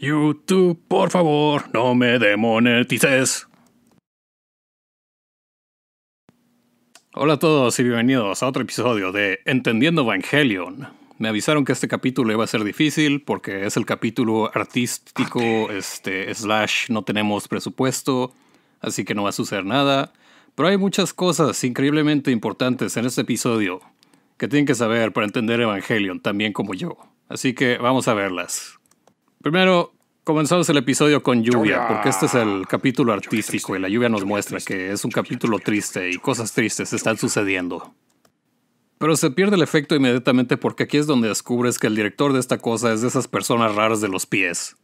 YouTube, por favor, no me demonetices. Hola a todos y bienvenidos a otro episodio de Entendiendo Evangelion. Me avisaron que este capítulo iba a ser difícil porque es el capítulo artístico, este, slash, no tenemos presupuesto, así que no va a suceder nada. Pero hay muchas cosas increíblemente importantes en este episodio que tienen que saber para entender Evangelion, también como yo. Así que vamos a verlas. Primero, comenzamos el episodio con lluvia, porque este es el capítulo artístico y la lluvia nos muestra que es un capítulo triste y cosas tristes están sucediendo. Pero se pierde el efecto inmediatamente porque aquí es donde descubres que el director de esta cosa es de esas personas raras de los pies.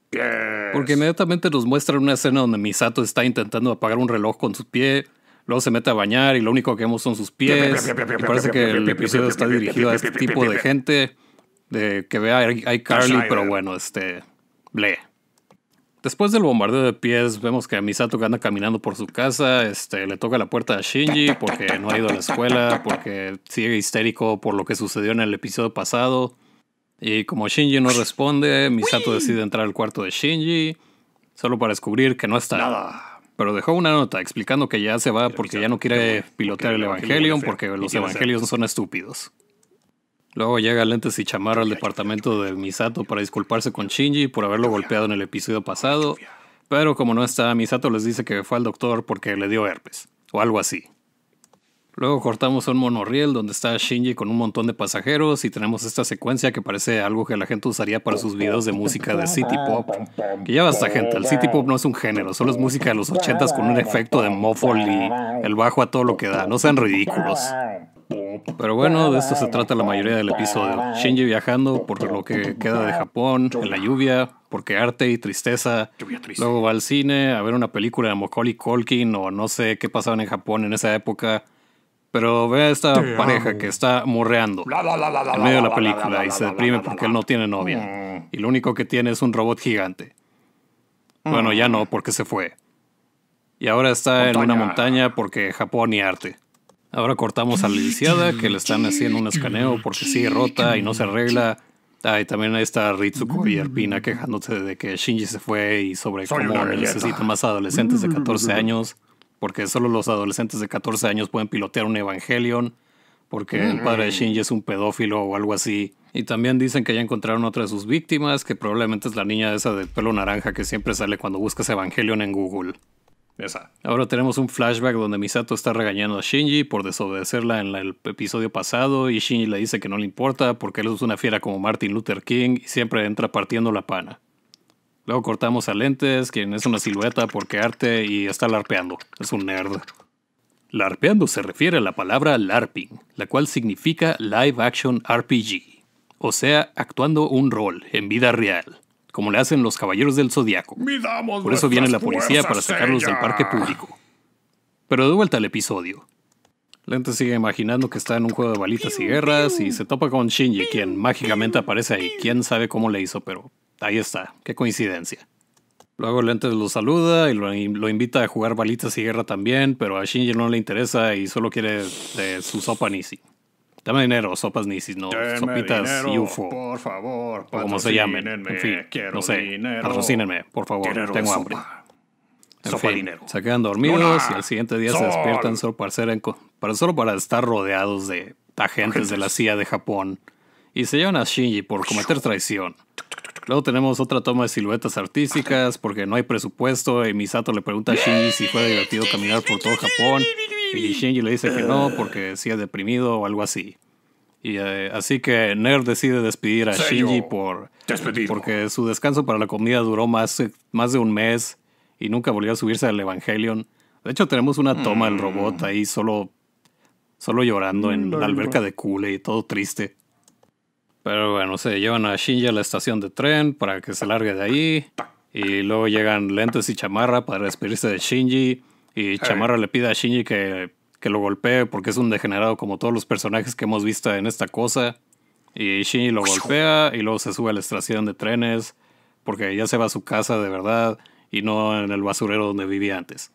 Porque inmediatamente nos muestran una escena donde Misato está intentando apagar un reloj con su pie luego se mete a bañar y lo único que vemos son sus pies. parece que el episodio está dirigido a este tipo de gente de que vea hay Carly, pero bueno, este. Ble. Después del bombardeo de pies, vemos que Misato que anda caminando por su casa, este, le toca la puerta a Shinji porque no ha ido a la escuela, porque sigue histérico por lo que sucedió en el episodio pasado. Y como Shinji no responde, Misato decide entrar al cuarto de Shinji, solo para descubrir que no está. Nada pero dejó una nota explicando que ya se va porque ya no quiere pilotear el Evangelion porque los Evangelios son estúpidos. Luego llega Lentes y Chamarra al departamento de Misato para disculparse con Shinji por haberlo golpeado en el episodio pasado, pero como no está, Misato les dice que fue al doctor porque le dio herpes, o algo así. Luego cortamos un monorriel donde está Shinji con un montón de pasajeros y tenemos esta secuencia que parece algo que la gente usaría para sus videos de música de City Pop. Que ya basta gente, el City Pop no es un género, solo es música de los ochentas con un efecto de muffle y el bajo a todo lo que da, no sean ridículos. Pero bueno, de esto se trata la mayoría del episodio. Shinji viajando por lo que queda de Japón, en la lluvia, porque arte y tristeza. Luego va al cine a ver una película de Mokoli Colkin o no sé qué pasaban en Japón en esa época. Pero ve a esta pareja que está morreando en medio de la película y se deprime porque él no tiene novia. Mm. Y lo único que tiene es un robot gigante. Mm. Bueno, ya no, porque se fue. Y ahora está en una montaña porque Japón y arte. Ahora cortamos a la iniciada que le están haciendo un escaneo porque sigue rota y no se arregla. Ah, y también ahí está Ritsuko y Arpina quejándose de que Shinji se fue y sobre cómo necesita más adolescentes de 14 mm. años porque solo los adolescentes de 14 años pueden pilotear un Evangelion, porque el padre de mm. Shinji es un pedófilo o algo así. Y también dicen que ya encontraron otra de sus víctimas, que probablemente es la niña esa de pelo naranja que siempre sale cuando buscas Evangelion en Google. Esa. Ahora tenemos un flashback donde Misato está regañando a Shinji por desobedecerla en el episodio pasado y Shinji le dice que no le importa porque él es una fiera como Martin Luther King y siempre entra partiendo la pana. Luego cortamos a Lentes, quien es una silueta porque arte y está larpeando. Es un nerd. Larpeando se refiere a la palabra LARPing, la cual significa Live Action RPG, o sea, actuando un rol en vida real, como le hacen los caballeros del zodiaco. Por eso viene la policía para sacarlos del parque público. Pero de vuelta al episodio. Lentes sigue imaginando que está en un juego de balitas y guerras y se topa con Shinji, quien mágicamente aparece ahí. Quién sabe cómo le hizo, pero Ahí está, qué coincidencia. Luego Lentes lo saluda y lo, invita a jugar balitas y guerra también, pero a Shinji no le interesa y solo quiere de eh, su sopa Nisi. Dame dinero, sopas Nisi, no, sopitas UFO. Por favor, o como se llamen. En fin, no sé, dinero. por favor, tengo hambre. En dinero. se quedan dormidos y al siguiente día se despiertan solo para, solo para estar rodeados de agentes Agentes. de la CIA de Japón y se llevan a Shinji por cometer traición. Luego tenemos otra toma de siluetas artísticas porque no hay presupuesto y Misato le pregunta a Shinji si fue divertido caminar por todo Japón y Shinji le dice que no eh. porque sí es deprimido o algo así. Y eh, así que Ner decide despedir a Shinji por porque su descanso para la comida duró más, más de un mes y nunca volvió a subirse al Evangelion. De hecho tenemos una toma del mm. robot ahí solo solo llorando en mm, la alberca de Kule y todo triste. Pero bueno, se llevan a Shinji a la estación de tren para que se largue de ahí. Y luego llegan Lentes y Chamarra para despedirse de Shinji. Y Chamarra le pide a Shinji que, que lo golpee porque es un degenerado como todos los personajes que hemos visto en esta cosa. Y Shinji lo golpea y luego se sube a la estación de trenes porque ya se va a su casa de verdad y no en el basurero donde vivía antes.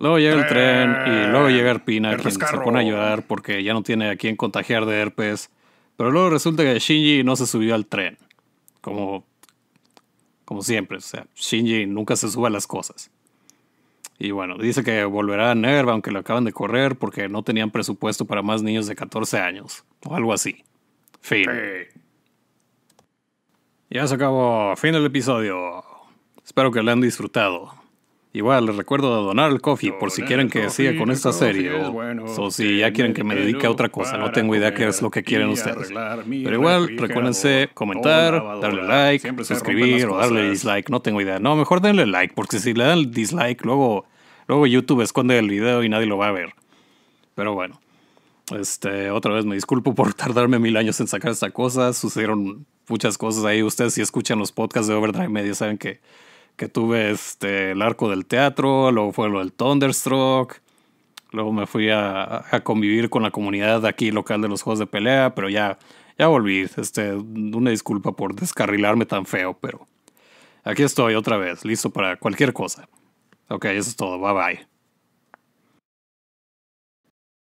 Luego llega el tren y luego llega Arpina, eh, quien se pone a llorar porque ya no tiene a quien contagiar de herpes pero luego resulta que Shinji no se subió al tren. Como, como siempre. O sea, Shinji nunca se sube a las cosas. Y bueno, dice que volverá a Nerva, aunque lo acaban de correr porque no tenían presupuesto para más niños de 14 años. O algo así. Fin. Ya se acabó. Fin del episodio. Espero que lo han disfrutado. Igual les recuerdo de donar el coffee por si quieren que siga con pues, esta serie o, si ya quieren que me dedique a otra cosa. No tengo idea qué es lo que quieren ustedes. Pero igual, recuérdense comentar, darle like, suscribir o darle dislike. No tengo idea. No, mejor denle like porque si le dan dislike, luego, luego YouTube esconde el video y nadie lo va a ver. Pero bueno. Este, otra vez me disculpo por tardarme mil años en sacar esta cosa. Sucedieron muchas cosas ahí. Ustedes si escuchan los podcasts de Overdrive Media saben que que tuve este, el arco del teatro, luego fue lo del Thunderstruck, luego me fui a, convivir con la comunidad aquí local de los juegos de pelea, pero ya, ya volví. Este, una disculpa por descarrilarme tan feo, pero aquí estoy otra vez, listo para cualquier cosa. Ok, eso es todo, bye bye.